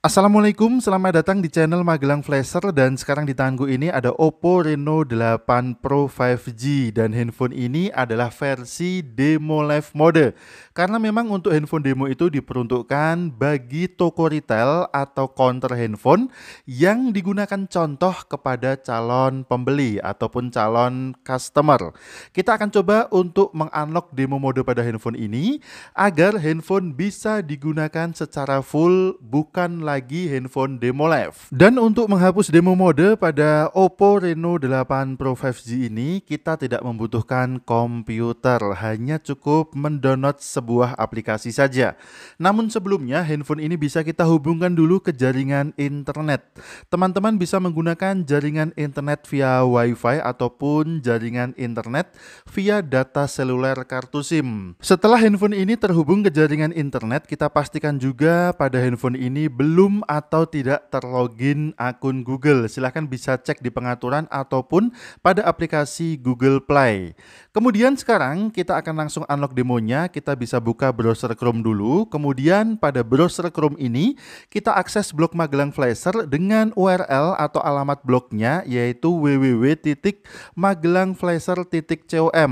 Assalamualaikum, selamat datang di channel Magelang Flasher dan sekarang di tanganku ini ada Oppo Reno 8 Pro 5G dan handphone ini adalah versi demo live mode karena memang untuk handphone demo itu diperuntukkan bagi toko retail atau counter handphone yang digunakan contoh kepada calon pembeli ataupun calon customer kita akan coba untuk mengunlock demo mode pada handphone ini agar handphone bisa digunakan secara full bukan lagi handphone demo live. Dan untuk menghapus demo mode pada Oppo Reno 8 Pro 5G ini, kita tidak membutuhkan komputer, hanya cukup mendownload sebuah aplikasi saja. Namun sebelumnya, handphone ini bisa kita hubungkan dulu ke jaringan internet. Teman-teman bisa menggunakan jaringan internet via WiFi ataupun jaringan internet via data seluler kartu SIM. Setelah handphone ini terhubung ke jaringan internet, kita pastikan juga pada handphone ini belum belum atau tidak terlogin akun Google. Silahkan bisa cek di pengaturan ataupun pada aplikasi Google Play. Kemudian sekarang kita akan langsung unlock demonya. Kita bisa buka browser Chrome dulu. Kemudian pada browser Chrome ini kita akses blog Magelang Flasher dengan URL atau alamat blognya yaitu www.magelangflasher.com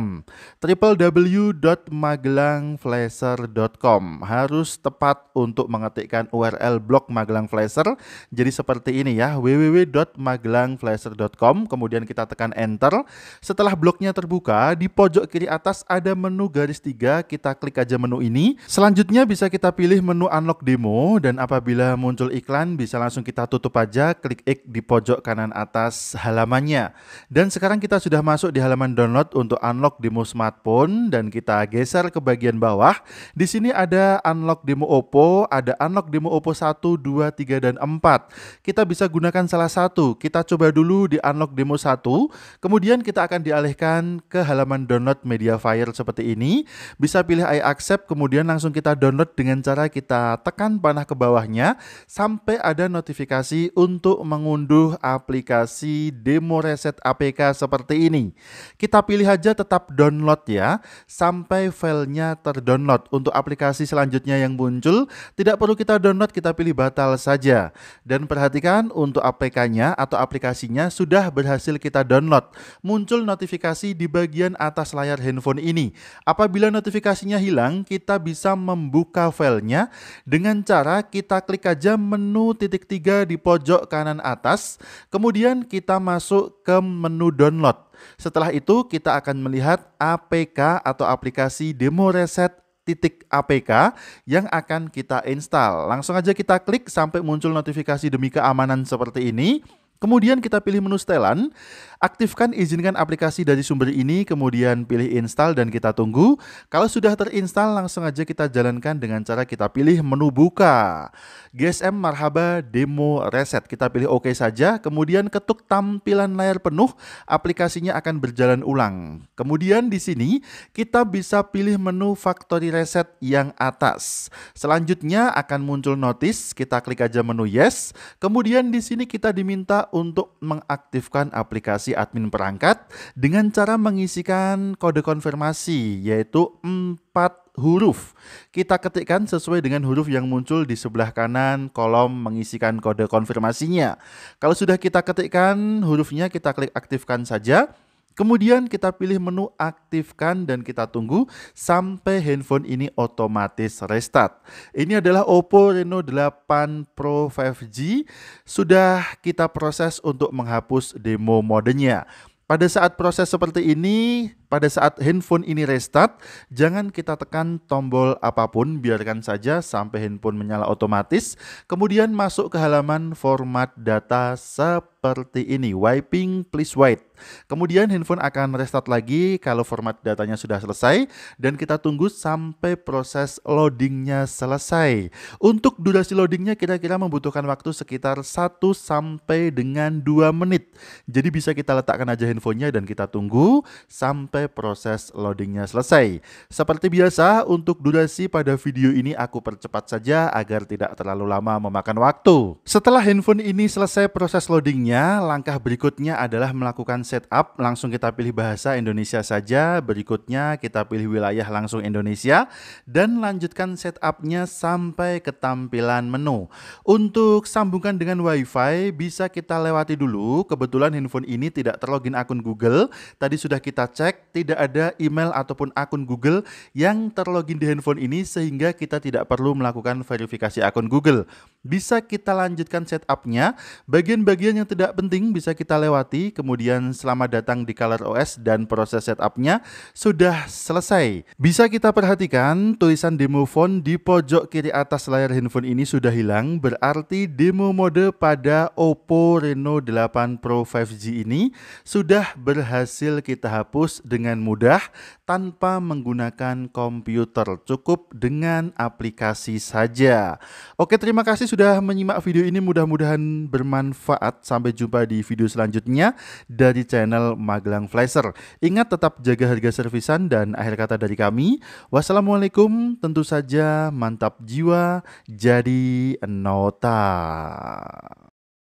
www.magelangflasher.com Harus tepat untuk mengetikkan URL blog Magelang Flasher. Jadi seperti ini ya, www.magelangflasher.com. Kemudian kita tekan enter. Setelah bloknya terbuka, di pojok kiri atas ada menu garis tiga. Kita klik aja menu ini. Selanjutnya bisa kita pilih menu unlock demo dan apabila muncul iklan bisa langsung kita tutup aja. Klik X di pojok kanan atas halamannya. Dan sekarang kita sudah masuk di halaman download untuk unlock demo smartphone dan kita geser ke bagian bawah. Di sini ada unlock demo Oppo, ada unlock demo Oppo 1, 2, 2, 3, dan 4. Kita bisa gunakan salah satu. Kita coba dulu di unlock demo 1, kemudian kita akan dialihkan ke halaman download media file seperti ini. Bisa pilih I accept, kemudian langsung kita download dengan cara kita tekan panah ke bawahnya sampai ada notifikasi untuk mengunduh aplikasi demo reset APK seperti ini. Kita pilih aja tetap download ya, sampai filenya terdownload. Untuk aplikasi selanjutnya yang muncul, tidak perlu kita download, kita pilih button batal saja. Dan perhatikan untuk APK-nya atau aplikasinya sudah berhasil kita download. Muncul notifikasi di bagian atas layar handphone ini. Apabila notifikasinya hilang, kita bisa membuka filenya dengan cara kita klik aja menu titik tiga di pojok kanan atas. Kemudian kita masuk ke menu download. Setelah itu kita akan melihat APK atau aplikasi demo reset titik APK yang akan kita install. Langsung aja kita klik sampai muncul notifikasi demi keamanan seperti ini. Kemudian kita pilih menu setelan, aktifkan izinkan aplikasi dari sumber ini, kemudian pilih install dan kita tunggu. Kalau sudah terinstall langsung aja kita jalankan dengan cara kita pilih menu buka. GSM Marhaba Demo Reset, kita pilih OK saja, kemudian ketuk tampilan layar penuh, aplikasinya akan berjalan ulang. Kemudian di sini kita bisa pilih menu factory reset yang atas. Selanjutnya akan muncul notice, kita klik aja menu yes, kemudian di sini kita diminta untuk mengaktifkan aplikasi admin perangkat dengan cara mengisikan kode konfirmasi yaitu 4 huruf. Kita ketikkan sesuai dengan huruf yang muncul di sebelah kanan kolom mengisikan kode konfirmasinya. Kalau sudah kita ketikkan hurufnya kita klik aktifkan saja. Kemudian kita pilih menu aktifkan dan kita tunggu sampai handphone ini otomatis restart. Ini adalah Oppo Reno 8 Pro 5G. Sudah kita proses untuk menghapus demo modenya. Pada saat proses seperti ini, pada saat handphone ini restart, jangan kita tekan tombol apapun, biarkan saja sampai handphone menyala otomatis. Kemudian masuk ke halaman format data seperti ini, wiping please wait. Kemudian handphone akan restart lagi kalau format datanya sudah selesai dan kita tunggu sampai proses loadingnya selesai. Untuk durasi loadingnya kira-kira membutuhkan waktu sekitar 1 sampai dengan 2 menit. Jadi bisa kita letakkan aja handphonenya dan kita tunggu sampai sampai proses loadingnya selesai. Seperti biasa, untuk durasi pada video ini aku percepat saja agar tidak terlalu lama memakan waktu. Setelah handphone ini selesai proses loadingnya, langkah berikutnya adalah melakukan setup. Langsung kita pilih bahasa Indonesia saja, berikutnya kita pilih wilayah langsung Indonesia, dan lanjutkan setupnya sampai ke tampilan menu. Untuk sambungkan dengan WiFi, bisa kita lewati dulu. Kebetulan handphone ini tidak terlogin akun Google. Tadi sudah kita cek, tidak ada email ataupun akun Google yang terlogin di handphone ini sehingga kita tidak perlu melakukan verifikasi akun Google. Bisa kita lanjutkan setupnya, bagian-bagian yang tidak penting bisa kita lewati, kemudian selamat datang di Color OS dan proses setupnya sudah selesai. Bisa kita perhatikan tulisan demo phone di pojok kiri atas layar handphone ini sudah hilang, berarti demo mode pada Oppo Reno 8 Pro 5G ini sudah berhasil kita hapus dengan dengan mudah tanpa menggunakan komputer, cukup dengan aplikasi saja. Oke, terima kasih sudah menyimak video ini. Mudah-mudahan bermanfaat. Sampai jumpa di video selanjutnya dari channel Magelang Flasher. Ingat tetap jaga harga servisan dan akhir kata dari kami. Wassalamualaikum, tentu saja mantap jiwa jadi nota.